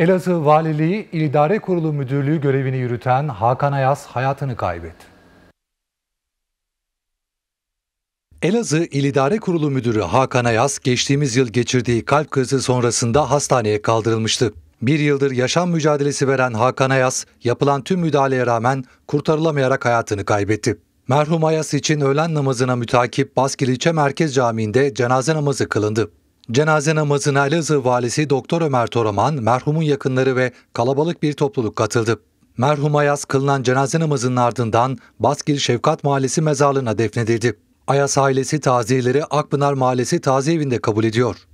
Elazığ Valiliği İdare Kurulu Müdürlüğü görevini yürüten Hakan Ayaz hayatını kaybetti. Elazığ İl İdare Kurulu Müdürü Hakan Ayaz geçtiğimiz yıl geçirdiği kalp krizi sonrasında hastaneye kaldırılmıştı. Bir yıldır yaşam mücadelesi veren Hakan Ayaz, yapılan tüm müdahaleye rağmen kurtarılamayarak hayatını kaybetti. Merhum Ayas için öğlen namazına mütakip Baskil Merkez Camii'nde cenaze namazı kılındı. Cenaze namazına Elazığ valisi Doktor Ömer Toraman, merhumun yakınları ve kalabalık bir topluluk katıldı. Merhum Ayas kılınan cenaze namazının ardından Baskil Şefkat Mahallesi mezarlığına defnedildi. Ayas ailesi taziyeleri Akpınar Mahallesi taziye evinde kabul ediyor.